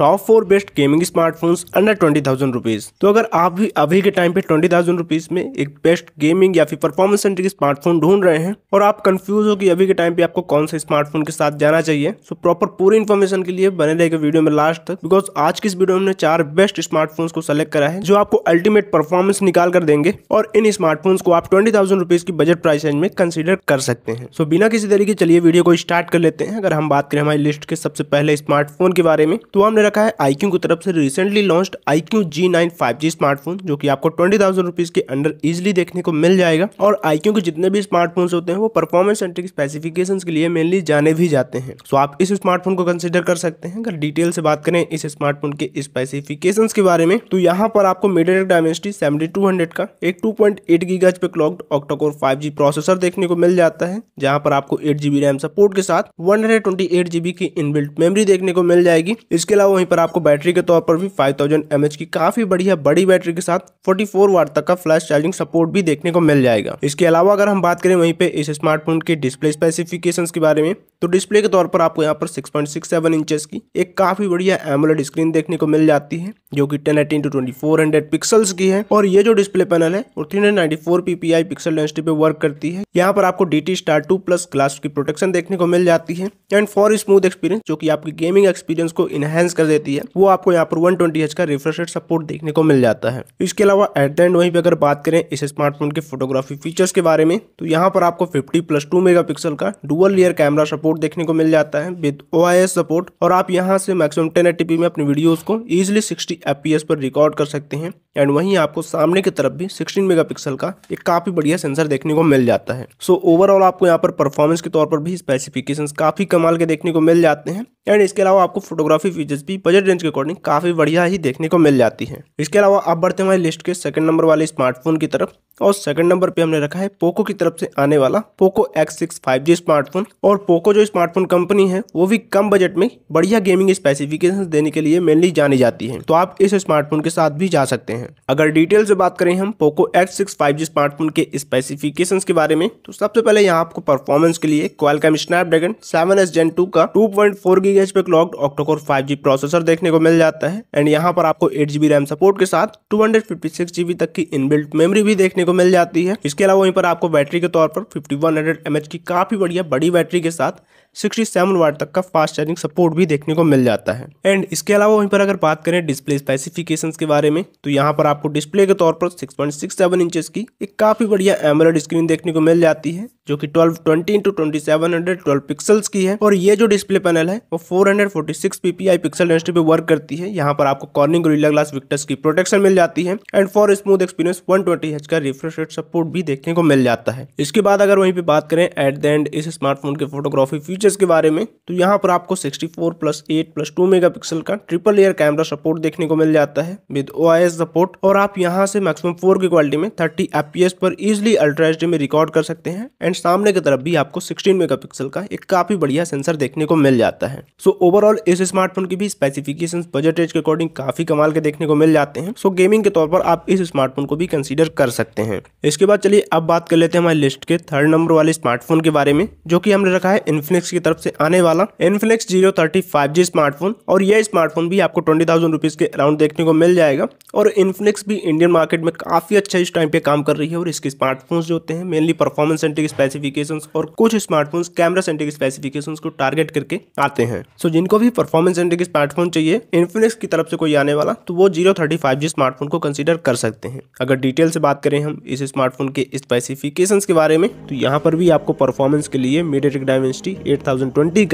top four best gaming smartphones under twenty thousand rupees तो अगर आप भी अभी के टाइम पे ट्वेंटी थाउजेंड रुपीज में एक बेस्ट गेमिंग या फिर परफॉर्मेंस सेंट्रिक स्मार्टफोन ढूंढ रहे हैं और आप कंफ्यूज हो कि अभी के टाइम पे आपको कौन से स्मार्टफोन के साथ जाना चाहिए सो तो प्रॉपर पूरी इन्फॉर्मेशन के लिए बने रहेगा वीडियो में लास्ट तक बिकॉज आज की इस वीडियो में हमने चार बेस्ट स्मार्टफोन को सेलेक्ट करा है जो आपको अल्टीमेट परफॉर्मेंस निकाल कर देंगे और इन स्मार्टफोन को आप ट्वेंटी थाउजेंड रुपीज की बजट प्राइस रेंज में कंसिडर कर सकते हैं सो बिना किसी तरीके चलिए वीडियो को स्टार्ट कर लेते हैं अगर हम बात करें हमारी लिस्ट के सबसे पहले स्मार्टफोन के बारे में तो हमने रखा है आई की तरफ से recently launched iQOO Z nine five G smartphone जो कि आपको ट्वेंटी थाउजेंड रुपीज के अंडर इजिली देखने को मिल जाएगा और आई के जितने भी स्मार्टफोन होते हैं वो परफॉर्मेंस सेंटर की स्पेसिफिकेशन के लिए मेनली जाने भी जाते हैं सो आप इस स्मार्टफोन को कंसिडर कर सकते हैं अगर डिटेल से बात करें इस स्मार्टफोन के स्पेसिफिकेशन के बारे में तो यहाँ पर आपको media Dimensity seventy two hundred का एक टू पॉइंट एट गीगा पे clocked octacore five G processor देखने को मिल जाता है जहाँ पर आपको एट जीबी रैम सपोर्ट के साथ one hundred twenty eight GB की इनबिल्ट मेमरी देखने को मिल जाएगी इसके अलावा वहीं पर आपको बैटरी के तौर पर भी 5000 थाउजेंड की काफी बढ़िया बड़ी बैटरी के साथ 44 वाट तक का फ्लैश चार्जिंग सपोर्ट भी देखने को मिल जाएगा इसके अलावा अगर हम बात करें वहीं पे इस स्मार्टफोन के डिस्प्ले स्पेसिफिकेशन के बारे में तो डिस्प्ले के तौर पर आपको यहाँ पर 6.67 इंचेस की एक काफी बढ़िया एमोलेड स्क्रीन देखने को मिल जाती है जो कि 1080 एटीन टू ट्वेंटी पिक्सल्स की है और ये जो डिस्प्ले पैनल है वो 394 पीपीआई पिक्सल डेंसिटी पे वर्क करती है यहाँ पर आपको D star two plus glass की प्रोटेक्शन देखने को मिल जाती है एंड फॉर स्मूथ एक्सपीरियंस जो की आपकी गेमिंग एक्सपीरियंस को इनहेंस कर देती है वो आपको यहाँ पर वन ट्वेंटी का रिफ्रेश रेट सपोर्ट देखने को मिल जाता है इसके अलावा एट द एंड वहीं पर अगर बात करें इस स्मार्टफोन के फोटोग्राफी फीचर्स के बारे में तो यहाँ पर आपको फिफ्टी प्लस टू मेगा का डुअल लेयर कैमरा सपोर्ट देखने को मिल जाता है विद ओ सपोर्ट और आप यहाँ से मैक्सिमम टेन में अपनी वीडियोज को इजिली सिक्सटी एफ पर रिकॉर्ड कर सकते हैं एंड वहीं आपको सामने की तरफ भी 16 मेगापिक्सल का एक काफी बढ़िया सेंसर देखने को मिल जाता है सो so, ओवरऑल आपको यहाँ पर परफॉर्मेंस के तौर पर भी स्पेसिफिकेशंस काफी कमाल के देखने को मिल जाते हैं एंड इसके अलावा आपको फोटोग्राफी फीचर्स भी बजट रेंज के अकॉर्डिंग काफ़ी बढ़िया ही देखने को मिल जाती है इसके अलावा आप बढ़ते हमारी लिस्ट के सेकंड नंबर वाले स्मार्टफोन की तरफ और सेकंड नंबर पे हमने रखा है पोको की तरफ से आने वाला Poco X six five G smartphone और पोको जो स्मार्टफोन कंपनी है वो भी कम बजट में बढ़िया गेमिंग स्पेसिफिकेशन देने के लिए मेनली जानी जाती है तो आप इस स्मार्टफोन के साथ भी जा सकते हैं अगर डिटेल से बात करें हम Poco X six five G smartphone के स्पेसिफिकेशन के बारे में तो सबसे पहले यहाँ आपको परफॉर्मेंस के लिए Qualcomm Dragon seven S Gen two का टू पॉइंट फोर एच पे क्लॉक्ड ऑक्टोकोर 5G प्रोसेसर देखने को मिल जाता है एंड यहाँ पर आपको 8GB रैम सपोर्ट के साथ 256GB तक की इनबिल्ट मेमोरी भी देखने को मिल जाती है इसके अलावा वहीं पर आपको बैटरी के तौर पर 5100 mAh की काफी बढ़िया बड़ी बैटरी के साथ 67 वाट तक का फास्ट चार्जिंग सपोर्ट भी देखने को मिल जाता है एंड इसके अलावा वहीं पर अगर बात करें डिस्प्ले स्पेसिफिकेशंस के बारे में तो यहाँ पर आपको डिस्प्ले के तौर पर 6.67 इंचेस की एक काफी बढ़िया एमोलेड स्क्रीन देखने को मिल जाती है जो कि 1220 इंटू ट्वेंटी पिक्सल्स की है और ये जो डिस्प्ले पैनल है वो four hundred forty six PPI pixel density पे वर्क करती है यहाँ पर आपको कॉर्निंग गोरिल्ला ग्लास विक्टर्स की प्रोटेक्शन मिल जाती है and for smooth experience one twenty का रिफ्रेश रेट सपोर्ट भी देखने को मिल जाता है इसके बाद अगर वहीं पर बात करें एट द एंड इस स्मार्टफोन के फोटोग्राफी फीचर्स के बारे में तो यहाँ पर आपको sixty four plus eight plus two mega pixel का ट्रिपल एयर कैमरा सपोर्ट देखने को मिल जाता है विद ओ सपोर्ट और आप यहाँ से मैक्सिमम फोर की क्वालिटी में थर्टी एफ पर इजिली अल्ट्रा एच में रिकॉर्ड कर सकते हैं एंड सामने की तरफ भी आपको सिक्सटीन मेगा का एक काफी बढ़िया सेंसर देखने को मिल जाता है सो ओवरऑल इस स्मार्टफोन की भी स्पेसिफिकेशन बजट रेंज के अकॉर्डिंग काफी कमाल के देखने को मिल जाते हैं सो गेमिंग के तौर पर आप इस स्मार्टफोन को भी कंसिडर कर सकते हैं इसके बाद चलिए अब बात कर लेते हैं हमारी लिस्ट के थर्ड नंबर वाले स्मार्टफोन के बारे में जो की हमने रखा है इन्फिनिक्स की तरफ से आने वाला Infinix zero thirty five G smartphone और यह स्मार्टफोन भी आपको ट्वेंटी थाउजेंड रुपीज के अराउंड देखने को मिल जाएगा और इन्फिनिक्स भी इंडियन मार्केट में काफी अच्छा इस टाइम पे काम कर रही है और इसके स्मार्टफोन्स जो होते हैं मेनली परफॉर्मेंस सेंट्रिक स्पेसिफिकेशंस और कुछ स्मार्टफोन्स कैमरा सेंट्रिक स्पेसिफिकेशंस को टारगेट करके आते हैं सो so, जिनको भी परफॉर्मेंस इंडेक्स स्मार्टफोन चाहिए इन्फिनिक्स की तरफ से कोई आने वाला तो वो zero thirty five G smartphone को कंसिडर कर सकते हैं अगर डिटेल से बात करें हम इस स्मार्टफोन के स्पेसिफिकेशंस के बारे में तो यहाँ पर भी आपको परफॉर्मेंस के लिए मीडिया डायमेंसिटी एट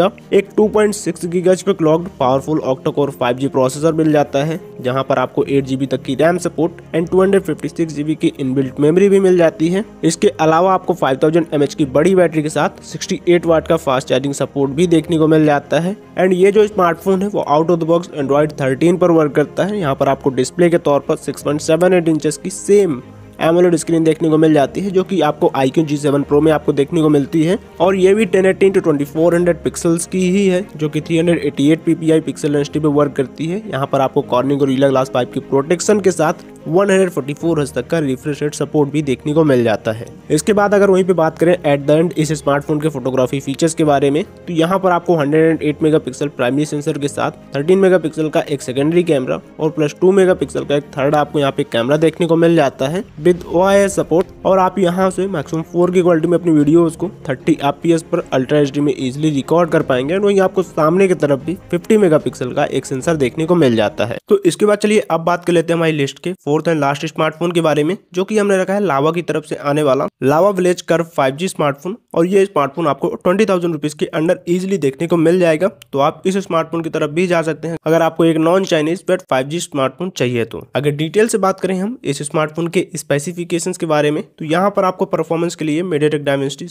का एक टू पॉइंट सिक्स पे clocked powerful five 5G processor मिल जाता है जहाँ पर आपको एट तक की RAM support and two hundred की इनबिल्ट मेमोरी भी मिल जाती है इसके अलावा आपको 5000 mAh की बड़ी बैटरी के साथ 68 वाट का फास्ट चार्जिंग सपोर्ट भी देखने को मिल जाता है एंड ये जो स्मार्टफोन है वो out of the box android 13 पर वर्क करता है यहाँ पर आपको डिस्प्ले के तौर पर 6.78 पॉइंट इंचेस की सेम एमोलेड स्क्रीन देखने को मिल जाती है जो कि आपको iQOO Z seven pro में आपको देखने को मिलती है और ये भी ten eighteen two twenty four hundred pixels की ही है जो कि three hundred eighty eight P P I pixel एंस्टी पे वर्क करती है यहाँ पर आपको कॉर्निंग और रीला ग्लास पाइप की प्रोटेक्शन के साथ 144 हज तक का रिफ्रेश रेट सपोर्ट भी देखने को मिल जाता है इसके बाद अगर वहीं पे बात करें एट द एंड इस स्मार्टफोन के फोटोग्राफी फीचर्स के बारे में तो यहाँ पर आपको 108 मेगापिक्सल प्राइमरी सेंसर के साथ 13 मेगापिक्सल का एक सेकेंडरी कैमरा और प्लस 2 मेगापिक्सल का एक थर्ड आपको यहाँ पे कैमरा देखने को मिल जाता है विद ओ सपोर्ट और आप यहाँ से मैक्सिमम फोर की क्वालिटी में अपनी वीडियोस को 30 आप पर अल्ट्रा एच में इजीली रिकॉर्ड कर पाएंगे और वहीं आपको सामने की तरफ भी 50 मेगापिक्सल का एक सेंसर देखने को मिल जाता है तो इसके बाद चलिए अब बात कर लेते हैं हमारी लिस्ट के फोर्थ एंड लास्ट स्मार्टफोन के बारे में जो की हमने रखा है लावा की तरफ से आने वाला लावा विलेज कर फाइव स्मार्टफोन और ये स्मार्टफोन आपको ट्वेंटी थाउजेंड के अंडर इजिली देखने को मिल जाएगा तो आप इस स्मार्टफोन की तरफ भी जा सकते हैं अगर आपको एक non Chinese but five smartphone चाहिए तो अगर डिटेल से बात करें हम इस स्मार्टफोन के स्पेस स्पेसिफिकेशन के बारे में तो यहाँ पर आपको परफॉर्मेंस के लिए मीडियाटेक डायमेंसिटी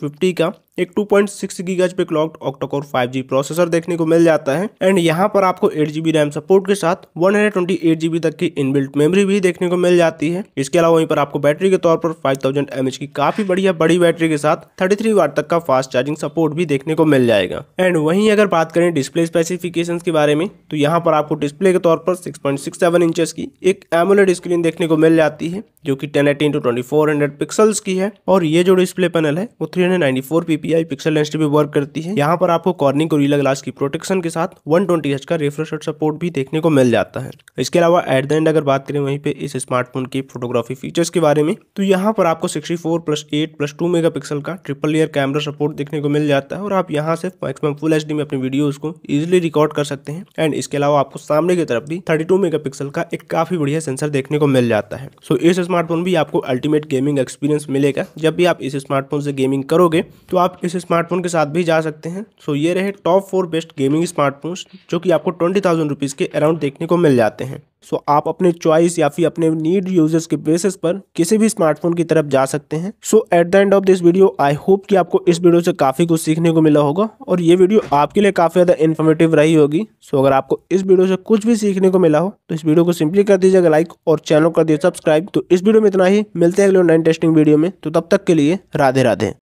फिफ्टी का एक टू पॉइंट सिक्स गज पे क्लॉक्ड ऑक्टोकोर जी प्रोसेसर देखने को मिल जाता है एंड यहाँ पर आपको एट जीबी रैम सपोर्ट के साथ वन हंड्रेड ट्वेंटी एट तक की इनबिल्ट मेमोरी भी देखने को मिल जाती है इसके अलावा वहीं पर आपको बैटरी के तौर पर फाइव थाउजेंड की काफी बढ़िया बड़ी बैटरी के साथ थर्टी थ्री वाट तक का फास्ट चार्जिंग सपोर्ट भी देखने को मिल जाएगा एंड वहीं अगर बात करें डिस्प्ले स्पेसिफिकेशन के बारे में तो यहाँ पर आपको डिस्प्ले के तौर पर six point six seven inches की एक एमोलेड स्क्रीन देखने को मिल जाती है जो कि 1080 इंटू ट्वेंटी पिक्सल्स की है और ये जो डिस्प्ले पैनल है वो 394 ppi पिक्सल डेंसिटी पे वर्क करती है यहाँ पर आपको कॉर्निंग रीला ग्लास की प्रोटेक्शन के साथ 120 Hz का रिफ्रेश सपोर्ट भी देखने को मिल जाता है इसके अलावा एट द एंड अगर बात करें वहीं पे इस स्मार्टफोन की फोटोग्राफी फीचर्स के बारे में तो यहाँ पर आपको four plus eight plus two mega का ट्रिपल ईयर कैमरा सपोर्ट देखने को मिल जाता है और आप यहाँ से मैक्सिमम फुल एच में अपनी वीडियो को इजिली रिकॉर्ड कर सकते हैं एंड इसके अलावा आपको सामने की तरफ भी थर्टी टू का एक काफी बढ़िया सेंसर देखने को मिल जाता है सो इस स्मार्टफोन भी आपको अल्टीमेट गेमिंग एक्सपीरियंस मिलेगा जब भी आप इस स्मार्टफोन से गेमिंग करोगे तो आप इस स्मार्टफोन के साथ भी जा सकते हैं सो ये रहे top four best gaming smartphones जो कि आपको ट्वेंटी थाउजेंड रुपीज़ के अराउंड देखने को मिल जाते हैं सो आप अपने चॉइस या फिर अपने नीड यूजर्स के बेसिस पर किसी भी स्मार्टफोन की तरफ जा सकते हैं so at the end of this video I hope कि आपको इस वीडियो से काफ़ी कुछ सीखने को मिला होगा और ये वीडियो आपके लिए काफ़ी ज़्यादा इन्फॉर्मेटिव रही होगी सो so, अगर आपको इस वीडियो से कुछ भी सीखने को मिला हो तो इस वीडियो को सिंपली कर दीजिएगा लाइक और चैनल कर दीजिए सब्सक्राइब तो इस वीडियो में इतना ही मिलते हैं अगले ऑनलाइन टेस्टिंग वीडियो में तो तब तक के लिए राधे राधे